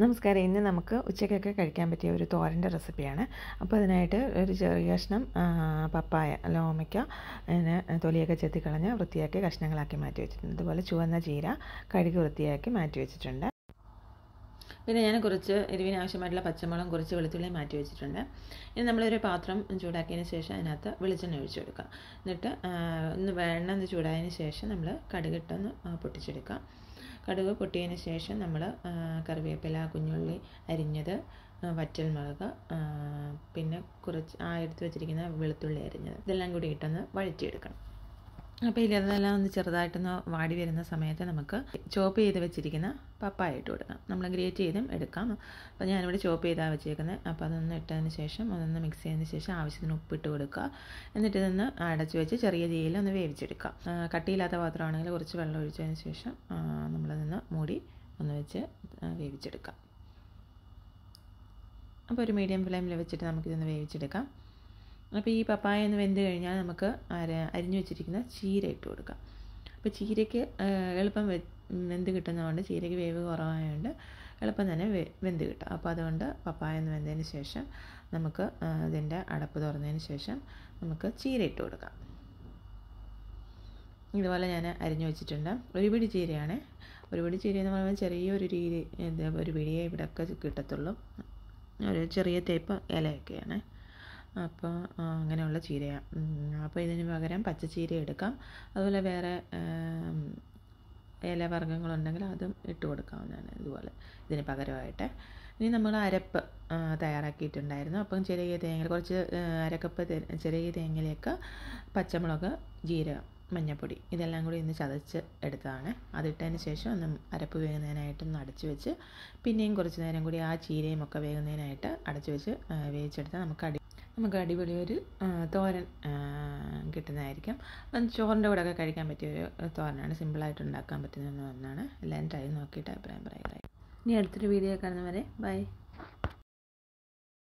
നമസ്കാരം ഇന്ന് നമുക്ക് ഉച്ചയ്ക്കൊക്കെ കഴിക്കാൻ പറ്റിയ ഒരു തോരൻ്റെ റെസിപ്പിയാണ് അപ്പോൾ അതിനായിട്ട് ഒരു ചെറിയ കഷ്ണം പപ്പായ ഓമയ്ക്ക അതിനെ തൊലിയൊക്കെ ചെത്തിക്കളഞ്ഞ് വൃത്തിയാക്കി കഷ്ണങ്ങളാക്കി മാറ്റി വെച്ചിട്ടുണ്ട് അതുപോലെ ചുവന്ന ചീര കഴുകി വൃത്തിയാക്കി മാറ്റി വെച്ചിട്ടുണ്ട് പിന്നെ ഞാൻ കുറച്ച് എരിവിന് ആവശ്യമായിട്ടുള്ള പച്ചമുളകും കുറച്ച് വെളുത്തുള്ളിയും മാറ്റി വെച്ചിട്ടുണ്ട് ഇനി നമ്മളൊരു പാത്രം ചൂടാക്കിയതിന് ശേഷം അതിനകത്ത് വെളിച്ചെണ്ണ ഒഴിച്ചു കൊടുക്കുക എന്നിട്ട് ഒന്ന് വെണ്ണ ഒന്ന് ചൂടായതിന് ശേഷം നമ്മൾ കടുകിട്ടൊന്ന് പൊട്ടിച്ചെടുക്കുക കടുക് പൊട്ടിയതിന് ശേഷം നമ്മൾ കറിവേപ്പില കുഞ്ഞുള്ളി അരിഞ്ഞത് വറ്റൽമുളക് പിന്നെ കുറച്ച് ആ എടുത്ത് വെച്ചിരിക്കുന്ന വെളുത്തുള്ളി അരിഞ്ഞത് ഇതെല്ലാം കൂടി ഇട്ടൊന്ന് വഴറ്റിയെടുക്കണം അപ്പോൾ ഇതെല്ലാം ഒന്ന് ചെറുതായിട്ടൊന്ന് വാടി വരുന്ന സമയത്ത് നമുക്ക് ചോപ്പ് ചെയ്ത് വെച്ചിരിക്കുന്ന പപ്പായ ഇട്ട് കൊടുക്കാം നമ്മൾ ഗ്രേറ്റ് ചെയ്തും എടുക്കാം അപ്പോൾ ഞാനിവിടെ ചോപ്പ് ചെയ്താണ് വെച്ചേക്കുന്നത് അപ്പോൾ അതൊന്ന് ഇട്ടതിന് ശേഷം അതൊന്ന് മിക്സ് ചെയ്തതിന് ശേഷം ആവശ്യത്തിന് ഉപ്പിട്ട് കൊടുക്കുക എന്നിട്ട് ഇതൊന്ന് അടച്ചു വെച്ച് ചെറിയ തീയിൽ ഒന്ന് വേവിച്ചെടുക്കാം കട്ടിയില്ലാത്ത പാത്രമാണെങ്കിൽ കുറച്ച് വെള്ളം ഒഴിച്ചതിന് ശേഷം നമ്മളതൊന്ന് മൂടി ഒന്ന് വെച്ച് വേവിച്ചെടുക്കാം അപ്പോൾ ഒരു മീഡിയം ഫ്ലെയിമിൽ വെച്ചിട്ട് നമുക്കിതൊന്ന് വേവിച്ചെടുക്കാം അപ്പോൾ ഈ പപ്പായ എന്ന് വെന്ത് കഴിഞ്ഞാൽ നമുക്ക് അരിഞ്ഞു വെച്ചിരിക്കുന്ന ചീര ഇട്ട് കൊടുക്കാം അപ്പോൾ ചീരയ്ക്ക് എളുപ്പം വെന്ത് കിട്ടുന്നതുകൊണ്ട് ചീരയ്ക്ക് വേവ് കുറവായതുകൊണ്ട് എളുപ്പം തന്നെ വെന്ത് കിട്ടും അപ്പോൾ അതുകൊണ്ട് പപ്പായ എന്ന് വെന്തതിന് ശേഷം നമുക്ക് ഇതിൻ്റെ അടപ്പ് തുറന്നതിന് ശേഷം നമുക്ക് ചീര ഇട്ട് കൊടുക്കാം ഇതുപോലെ ഞാൻ അരിഞ്ഞു വെച്ചിട്ടുണ്ട് ഒരു പിടി ചീരയാണ് ഒരു പിടി ചീര എന്ന് പറയുമ്പോൾ ചെറിയൊരു രീതി എന്താ ഒരു പിടിയെ ഇവിടെയൊക്കെ കിട്ടത്തുള്ളൂ ഒരു ചെറിയ തേപ്പ് ഇലയൊക്കെയാണ് അപ്പോൾ അങ്ങനെയുള്ള ചീരയാണ് അപ്പോൾ ഇതിന് പകരം പച്ചച്ചീര എടുക്കാം അതുപോലെ വേറെ ഇലവർഗ്ഗങ്ങളുണ്ടെങ്കിൽ അതും ഇട്ട് കൊടുക്കാവുന്നതാണ് ഇതുപോലെ ഇതിന് പകരമായിട്ട് ഇനി നമ്മൾ അരപ്പ് തയ്യാറാക്കിയിട്ടുണ്ടായിരുന്നു അപ്പം ചെറിയ തേങ്ങ കുറച്ച് അരക്കപ്പ് ചെറിയ തേങ്ങയിലേക്ക് പച്ചമുളക് ജീരകം മഞ്ഞൾപ്പൊടി ഇതെല്ലാം കൂടി ഒന്ന് ചതച്ച് എടുത്തതാണ് അതിട്ടതിന് ശേഷം ഒന്ന് അരപ്പ് വേകുന്നതിനായിട്ടൊന്ന് അടച്ചു വെച്ച് പിന്നെയും കുറച്ച് നേരം കൂടി ആ ചീരയും ഒക്കെ വേകുന്നതിനായിട്ട് അടച്ചു വെച്ച് വേവിച്ചെടുത്താൽ നമുക്ക് അടി നമുക്ക് അടിപൊളി ഒരു തോരൻ കിട്ടുന്നതായിരിക്കും അപ്പം ചോറിൻ്റെ കൂടെയൊക്കെ കഴിക്കാൻ പറ്റിയ ഒരു തോരനാണ് സിമ്പിളായിട്ട് ഉണ്ടാക്കാൻ പറ്റുന്നതെന്ന് പറഞ്ഞാണ് എല്ലാവരും ട്രൈ നോക്കിയിട്ട് അഭിപ്രായം പറയാറായി ഇനി അടുത്തൊരു വീഡിയോ കാണുന്നവരെ ബൈ